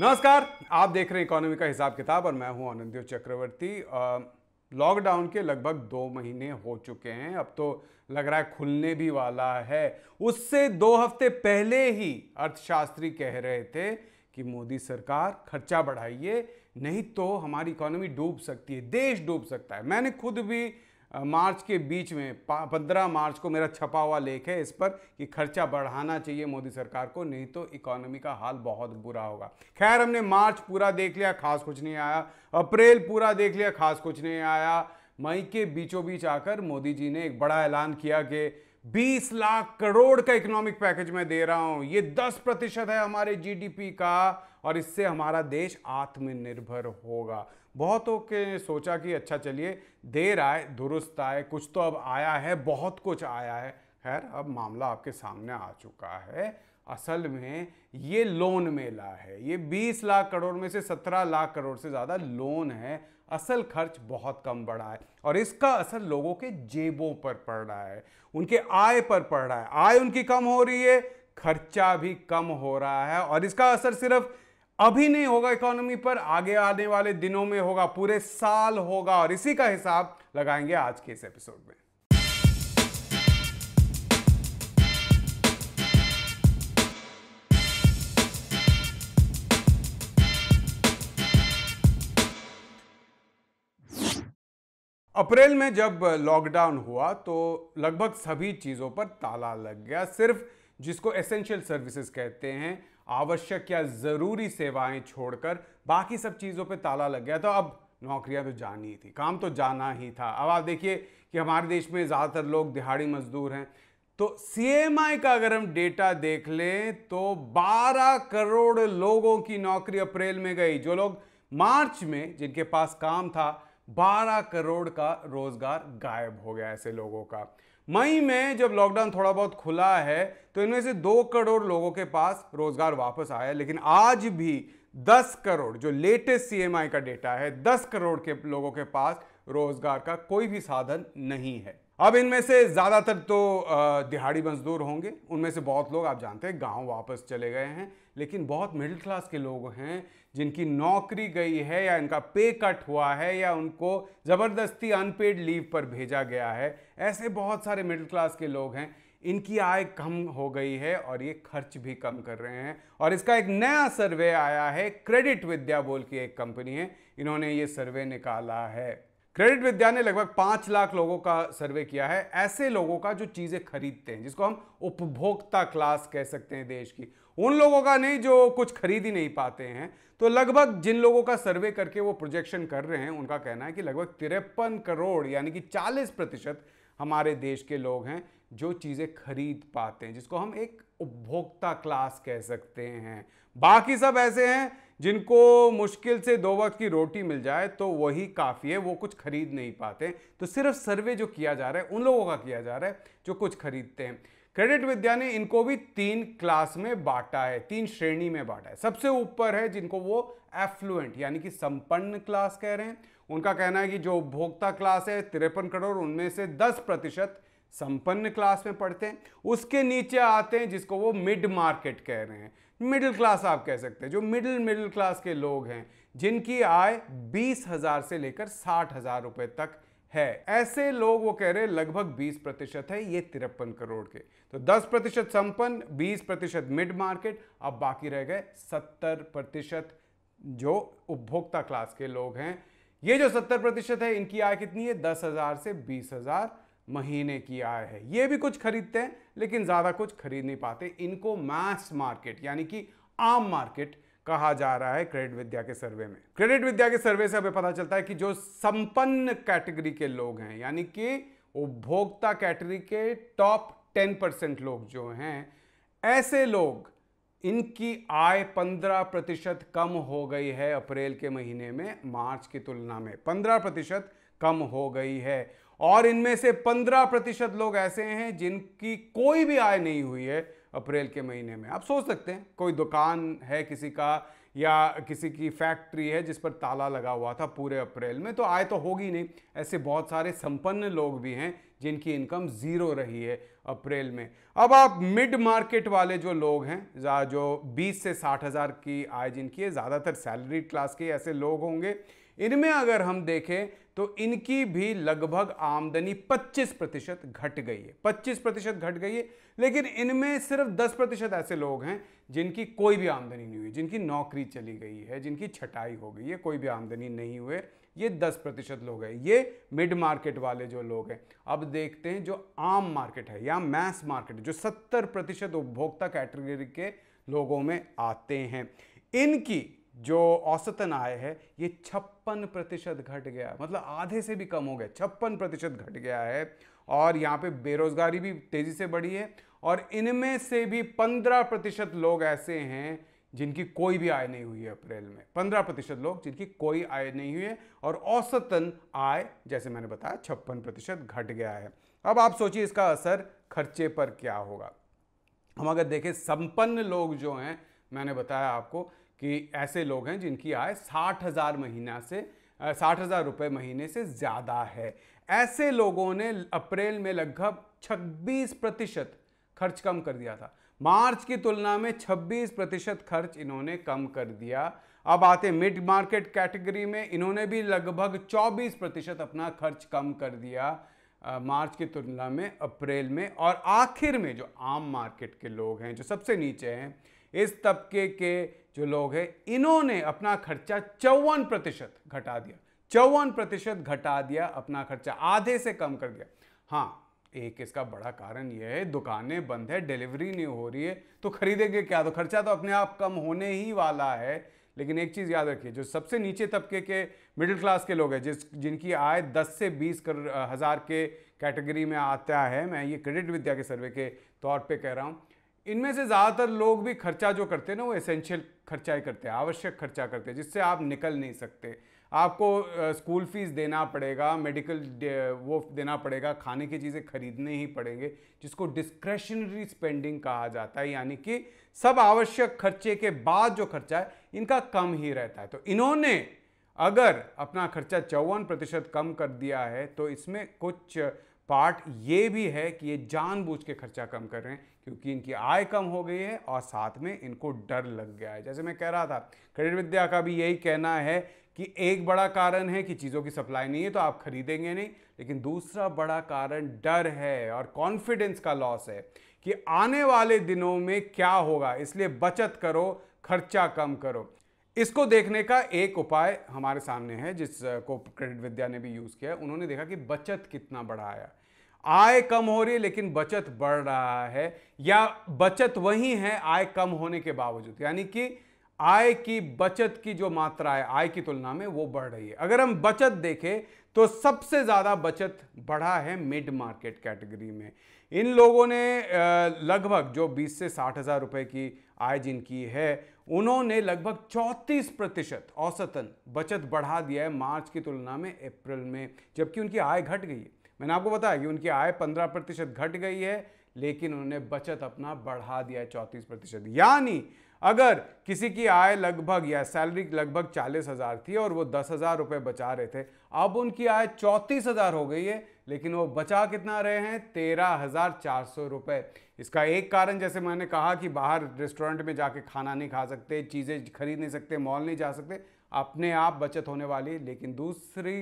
नमस्कार आप देख रहे हैं इकोनॉमी का हिसाब किताब और मैं हूं आनंदियो चक्रवर्ती लॉकडाउन के लगभग दो महीने हो चुके हैं अब तो लग रहा है खुलने भी वाला है उससे दो हफ्ते पहले ही अर्थशास्त्री कह रहे थे कि मोदी सरकार खर्चा बढ़ाइए नहीं तो हमारी इकोनॉमी डूब सकती है देश डूब सकता है मैंने खुद भी मार्च के बीच में पंद्रह मार्च को मेरा छपा हुआ लेख है इस पर कि खर्चा बढ़ाना चाहिए मोदी सरकार को नहीं तो इकोनॉमी का हाल बहुत बुरा होगा खैर हमने मार्च पूरा देख लिया खास कुछ नहीं आया अप्रैल पूरा देख लिया खास कुछ नहीं आया मई के बीचों बीच आकर मोदी जी ने एक बड़ा ऐलान किया कि 20 लाख करोड़ का इकोनॉमिक पैकेज मैं दे रहा हूं ये 10 प्रतिशत है हमारे जीडीपी का और इससे हमारा देश आत्मनिर्भर होगा बहुतों के सोचा कि अच्छा चलिए देर आए दुरुस्त आए कुछ तो अब आया है बहुत कुछ आया है खैर अब मामला आपके सामने आ चुका है असल में ये लोन मेला है ये 20 लाख करोड़ में से 17 लाख करोड़ से ज़्यादा लोन है असल खर्च बहुत कम बढ़ा है और इसका असर लोगों के जेबों पर पड़ रहा है उनके आय पर पड़ रहा है आय उनकी कम हो रही है खर्चा भी कम हो रहा है और इसका असर सिर्फ अभी नहीं होगा इकोनॉमी पर आगे आने वाले दिनों में होगा पूरे साल होगा और इसी का हिसाब लगाएंगे आज के इस एपिसोड में अप्रैल में जब लॉकडाउन हुआ तो लगभग सभी चीज़ों पर ताला लग गया सिर्फ जिसको एसेंशियल सर्विसेज कहते हैं आवश्यक या ज़रूरी सेवाएं छोड़कर बाकी सब चीज़ों पे ताला लग गया तो अब नौकरियां तो जानी ही थी काम तो जाना ही था अब आप देखिए कि हमारे देश में ज़्यादातर लोग दिहाड़ी मजदूर हैं तो सीएमआई का अगर हम डेटा देख लें तो 12 करोड़ लोगों की नौकरी अप्रैल में गई जो लोग मार्च में जिनके पास काम था 12 करोड़ का रोजगार गायब हो गया ऐसे लोगों का मई में जब लॉकडाउन थोड़ा बहुत खुला है तो इनमें से दो करोड़ लोगों के पास रोजगार वापस आया लेकिन आज भी दस करोड़ जो लेटेस्ट सीएमआई का डेटा है दस करोड़ के लोगों के पास रोजगार का कोई भी साधन नहीं है अब इनमें से ज़्यादातर तो दिहाड़ी मजदूर होंगे उनमें से बहुत लोग आप जानते हैं गांव वापस चले गए हैं लेकिन बहुत मिडिल क्लास के लोग हैं जिनकी नौकरी गई है या इनका पे कट हुआ है या उनको ज़बरदस्ती अनपेड लीव पर भेजा गया है ऐसे बहुत सारे मिडिल क्लास के लोग हैं इनकी आय कम हो गई है और ये खर्च भी कम कर रहे हैं और इसका एक नया सर्वे आया है क्रेडिट विद्या बोल की एक कंपनी है इन्होंने ये सर्वे निकाला है क्रेडिट विद्या ने लगभग पाँच लाख लोगों का सर्वे किया है ऐसे लोगों का जो चीज़ें खरीदते हैं जिसको हम उपभोक्ता क्लास कह सकते हैं देश की उन लोगों का नहीं जो कुछ खरीद ही नहीं पाते हैं तो लगभग जिन लोगों का सर्वे करके वो प्रोजेक्शन कर रहे हैं उनका कहना है कि लगभग तिरपन करोड़ यानी कि 40 प्रतिशत हमारे देश के लोग हैं जो चीज़ें खरीद पाते हैं जिसको हम एक उपभोक्ता क्लास कह सकते हैं बाकी सब ऐसे हैं जिनको मुश्किल से दो वक्त की रोटी मिल जाए तो वही काफ़ी है वो कुछ खरीद नहीं पाते तो सिर्फ सर्वे जो किया जा रहा है उन लोगों का किया जा रहा है जो कुछ खरीदते हैं क्रेडिट विद्या ने इनको भी तीन क्लास में बांटा है तीन श्रेणी में बांटा है सबसे ऊपर है जिनको वो एफ्लुएंट यानी कि संपन्न क्लास कह रहे हैं उनका कहना है कि जो उपभोक्ता क्लास है तिरपन करोड़ उनमें से दस प्रतिशत संपन्न क्लास में पढ़ते हैं उसके नीचे आते हैं जिसको वो मिड मार्केट कह रहे हैं मिडिल क्लास आप कह सकते हैं जो मिडिल मिडिल क्लास के लोग हैं जिनकी आय बीस हज़ार से लेकर साठ हज़ार रुपये तक है ऐसे लोग वो कह रहे लगभग 20 प्रतिशत है ये तिरपन करोड़ के तो 10 प्रतिशत संपन्न 20 प्रतिशत मिड मार्केट अब बाकी रह गए 70 प्रतिशत जो उपभोक्ता क्लास के लोग हैं ये जो 70 प्रतिशत है इनकी आय कितनी है दस हजार से बीस हजार महीने की आय है ये भी कुछ खरीदते हैं लेकिन ज़्यादा कुछ खरीद नहीं पाते इनको मैस मार्केट यानी कि आम मार्केट कहा जा रहा है क्रेडिट विद्या के सर्वे में क्रेडिट विद्या के सर्वे से हमें पता चलता है कि जो संपन्न कैटेगरी के लोग हैं यानी कि उपभोक्ता कैटेगरी के टॉप टेन परसेंट लोग जो हैं ऐसे लोग इनकी आय 15 प्रतिशत कम हो गई है अप्रैल के महीने में मार्च की तुलना में 15 प्रतिशत कम हो गई है और इनमें से 15 प्रतिशत लोग ऐसे हैं जिनकी कोई भी आय नहीं हुई है अप्रैल के महीने में आप सोच सकते हैं कोई दुकान है किसी का या किसी की फैक्ट्री है जिस पर ताला लगा हुआ था पूरे अप्रैल में तो आय तो होगी नहीं ऐसे बहुत सारे संपन्न लोग भी हैं जिनकी इनकम ज़ीरो रही है अप्रैल में अब आप मिड मार्केट वाले जो लोग हैं जो 20 से साठ हज़ार की आय जिनकी है ज़्यादातर सैलरी क्लास के ऐसे लोग होंगे इनमें अगर हम देखें तो इनकी भी लगभग आमदनी 25 प्रतिशत घट गई है 25 प्रतिशत घट गई है लेकिन इनमें सिर्फ 10 प्रतिशत ऐसे लोग हैं जिनकी कोई भी आमदनी नहीं हुई जिनकी नौकरी चली गई है जिनकी छटाई हो गई है कोई भी आमदनी नहीं हुए ये 10 प्रतिशत लोग हैं ये मिड मार्केट वाले जो लोग हैं अब देखते हैं जो आम मार्केट है या मैस मार्केट जो सत्तर प्रतिशत उपभोक्ता कैटेगरी के लोगों में आते हैं इनकी जो औसतन आय है ये छप्पन प्रतिशत घट गया मतलब आधे से भी कम हो गया छप्पन प्रतिशत घट गया है और यहाँ पे बेरोजगारी भी तेज़ी से बढ़ी है और इनमें से भी पंद्रह प्रतिशत लोग ऐसे हैं जिनकी कोई भी आय नहीं हुई है अप्रैल में पंद्रह प्रतिशत लोग जिनकी कोई आय नहीं हुई है और औसतन आय जैसे मैंने बताया छप्पन प्रतिशत घट गया है अब आप सोचिए इसका असर खर्चे पर क्या होगा हम अगर देखें संपन्न लोग जो हैं मैंने बताया आपको कि ऐसे लोग हैं जिनकी आय साठ हज़ार महीना से साठ हज़ार रुपये महीने से ज़्यादा है ऐसे लोगों ने अप्रैल में लगभग छब्बीस प्रतिशत खर्च कम कर दिया था मार्च की तुलना में 26 प्रतिशत खर्च इन्होंने कम कर दिया अब आते मिड मार्केट कैटेगरी में इन्होंने भी लगभग 24 प्रतिशत अपना खर्च कम कर दिया आ, मार्च की तुलना में अप्रैल में और आखिर में जो आम मार्केट के लोग हैं जो सबसे नीचे हैं इस तबके के जो लोग हैं इन्होंने अपना खर्चा चौवन प्रतिशत घटा दिया चौवन प्रतिशत घटा दिया अपना खर्चा आधे से कम कर दिया हाँ एक इसका बड़ा कारण यह है दुकानें बंद है डिलीवरी नहीं हो रही है तो खरीदेंगे क्या तो खर्चा तो अपने आप कम होने ही वाला है लेकिन एक चीज़ याद रखिए जो सबसे नीचे तबके के मिडिल क्लास के लोग हैं जिस जिनकी आय 10 से 20 कर हज़ार के कैटेगरी में आता है मैं ये क्रेडिट विद्या के सर्वे के तौर पे कह रहा हूँ इनमें से ज़्यादातर लोग भी खर्चा जो करते हैं ना वो एसेंशियल खर्चा ही करते हैं आवश्यक खर्चा करते हैं जिससे आप निकल नहीं सकते आपको स्कूल फीस देना पड़ेगा मेडिकल वो देना पड़ेगा खाने की चीज़ें खरीदने ही पड़ेंगे जिसको डिस्क्रेशनरी स्पेंडिंग कहा जाता है यानी कि सब आवश्यक खर्चे के बाद जो खर्चा है इनका कम ही रहता है तो इन्होंने अगर अपना खर्चा चौवन प्रतिशत कम कर दिया है तो इसमें कुछ पार्ट ये भी है कि ये जानबूझ के खर्चा कम कर रहे हैं क्योंकि इनकी आय कम हो गई है और साथ में इनको डर लग गया है जैसे मैं कह रहा था क्रेडिट विद्या का भी यही कहना है कि एक बड़ा कारण है कि चीज़ों की सप्लाई नहीं है तो आप खरीदेंगे नहीं लेकिन दूसरा बड़ा कारण डर है और कॉन्फिडेंस का लॉस है कि आने वाले दिनों में क्या होगा इसलिए बचत करो खर्चा कम करो इसको देखने का एक उपाय हमारे सामने है जिसको क्रेडिट विद्या ने भी यूज़ किया उन्होंने देखा कि बचत कितना बड़ा आया आय कम हो रही है लेकिन बचत बढ़ रहा है या बचत वही है आय कम होने के बावजूद यानी कि आय की बचत की जो मात्रा है आय की तुलना में वो बढ़ रही है अगर हम बचत देखें तो सबसे ज़्यादा बचत बढ़ा है मिड मार्केट कैटेगरी में इन लोगों ने लगभग जो 20 से साठ हज़ार रुपये की आय जिनकी है उन्होंने लगभग 34 प्रतिशत औसतन बचत बढ़ा दिया है मार्च की तुलना में अप्रैल में जबकि उनकी आय घट गई है मैंने आपको बताया कि उनकी आय 15 प्रतिशत घट गई है लेकिन उन्होंने बचत अपना बढ़ा दिया है चौंतीस प्रतिशत यानी अगर किसी की आय लगभग या सैलरी लगभग चालीस हज़ार थी और वो दस हज़ार रुपये बचा रहे थे अब उनकी आय चौंतीस हज़ार हो गई है लेकिन वो बचा कितना रहे हैं तेरह हज़ार चार सौ रुपये इसका एक कारण जैसे मैंने कहा कि बाहर रेस्टोरेंट में जाके खाना नहीं खा सकते चीज़ें खरीद नहीं सकते मॉल नहीं जा सकते अपने आप बचत होने वाली है लेकिन दूसरी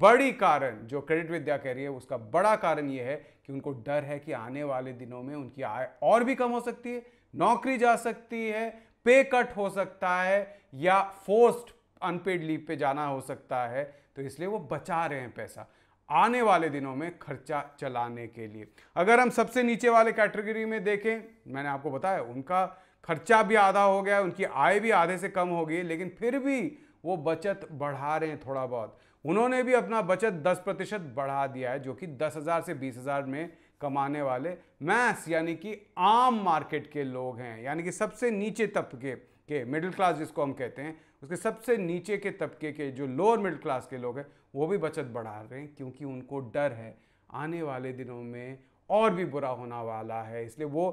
बड़ी कारण जो क्रेडिट विद्या कह रही है उसका बड़ा कारण ये है कि उनको डर है कि आने वाले दिनों में उनकी आय और भी कम हो सकती है नौकरी जा सकती है पे कट हो सकता है या फोर्स्ड अनपेड लीव पे जाना हो सकता है तो इसलिए वो बचा रहे हैं पैसा आने वाले दिनों में खर्चा चलाने के लिए अगर हम सबसे नीचे वाले कैटेगरी में देखें मैंने आपको बताया उनका खर्चा भी आधा हो गया उनकी आय भी आधे से कम हो गई लेकिन फिर भी वो बचत बढ़ा रहे हैं थोड़ा बहुत उन्होंने भी अपना बचत 10 प्रतिशत बढ़ा दिया है जो कि दस हज़ार से बीस हज़ार में कमाने वाले मैस यानी कि आम मार्केट के लोग हैं यानी कि सबसे नीचे तबके के मिडिल क्लास जिसको हम कहते हैं उसके सबसे नीचे के तबके के जो लोअर मिडिल क्लास के लोग हैं वो भी बचत बढ़ा रहे हैं क्योंकि उनको डर है आने वाले दिनों में और भी बुरा होना वाला है इसलिए वो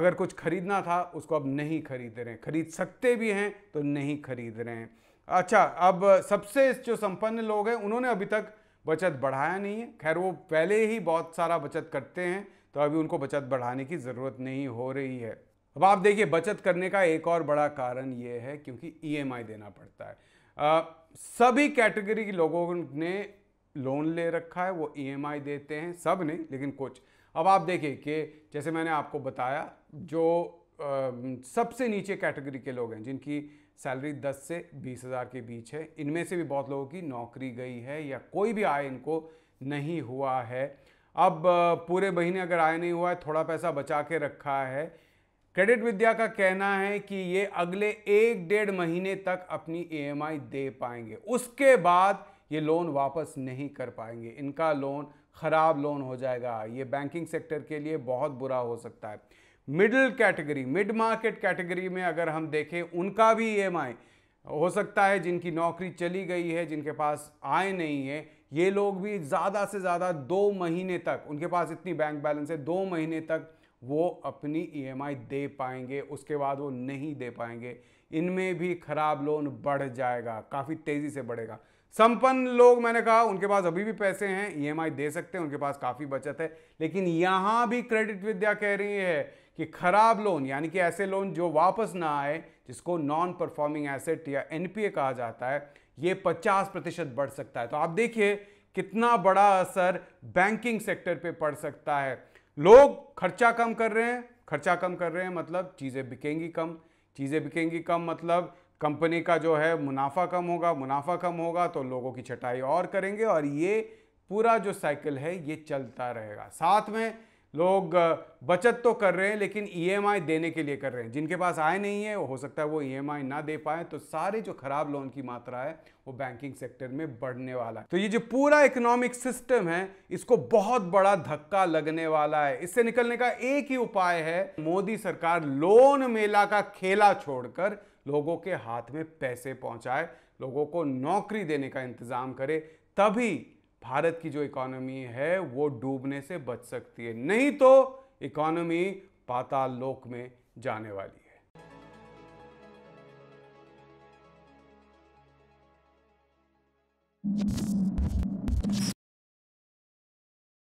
अगर कुछ खरीदना था उसको अब नहीं खरीद रहे हैं खरीद सकते भी हैं तो नहीं खरीद रहे हैं अच्छा अब सबसे जो संपन्न लोग हैं उन्होंने अभी तक बचत बढ़ाया नहीं है खैर वो पहले ही बहुत सारा बचत करते हैं तो अभी उनको बचत बढ़ाने की ज़रूरत नहीं हो रही है अब आप देखिए बचत करने का एक और बड़ा कारण ये है क्योंकि ईएमआई e देना पड़ता है आ, सभी कैटेगरी के लोगों ने लोन ले रखा है वो ईएमआई e देते हैं सब नहीं लेकिन कुछ अब आप देखिए कि जैसे मैंने आपको बताया जो आ, सबसे नीचे कैटेगरी के लोग हैं जिनकी सैलरी 10 से बीस हज़ार के बीच है इनमें से भी बहुत लोगों की नौकरी गई है या कोई भी आय इनको नहीं हुआ है अब पूरे महीने अगर आय नहीं हुआ है थोड़ा पैसा बचा के रखा है क्रेडिट विद्या का कहना है कि ये अगले एक डेढ़ महीने तक अपनी ईएमआई e दे पाएंगे उसके बाद ये लोन वापस नहीं कर पाएंगे इनका लोन ख़राब लोन हो जाएगा ये बैंकिंग सेक्टर के लिए बहुत बुरा हो सकता है middle category mid market category में अगर हम देखें उनका भी ई e हो सकता है जिनकी नौकरी चली गई है जिनके पास आय नहीं है ये लोग भी ज़्यादा से ज़्यादा दो महीने तक उनके पास इतनी बैंक बैलेंस है दो महीने तक वो अपनी ई e दे पाएंगे उसके बाद वो नहीं दे पाएंगे इनमें भी खराब लोन बढ़ जाएगा काफ़ी तेज़ी से बढ़ेगा संपन्न लोग मैंने कहा उनके पास अभी भी पैसे हैं ईएमआई e दे सकते हैं उनके पास काफ़ी बचत है लेकिन यहाँ भी क्रेडिट विद्या कह रही है कि खराब लोन यानी कि ऐसे लोन जो वापस ना आए जिसको नॉन परफॉर्मिंग एसेट या एनपीए कहा जाता है ये 50 प्रतिशत बढ़ सकता है तो आप देखिए कितना बड़ा असर बैंकिंग सेक्टर पे पड़ सकता है लोग खर्चा कम कर रहे हैं खर्चा कम कर रहे हैं मतलब चीज़ें बिकेंगी कम चीज़ें बिकेंगी कम मतलब कंपनी का जो है मुनाफा कम होगा मुनाफा कम होगा तो लोगों की छटाई और करेंगे और ये पूरा जो साइकिल है ये चलता रहेगा साथ में लोग बचत तो कर रहे हैं लेकिन ईएमआई e देने के लिए कर रहे हैं जिनके पास आय नहीं है हो सकता है वो ईएमआई e ना दे पाए तो सारे जो खराब लोन की मात्रा है वो बैंकिंग सेक्टर में बढ़ने वाला है तो ये जो पूरा इकोनॉमिक सिस्टम है इसको बहुत बड़ा धक्का लगने वाला है इससे निकलने का एक ही उपाय है मोदी सरकार लोन मेला का खेला छोड़कर लोगों के हाथ में पैसे पहुंचाए लोगों को नौकरी देने का इंतजाम करे तभी भारत की जो इकोनॉमी है वो डूबने से बच सकती है नहीं तो इकोनॉमी पाताल लोक में जाने वाली है you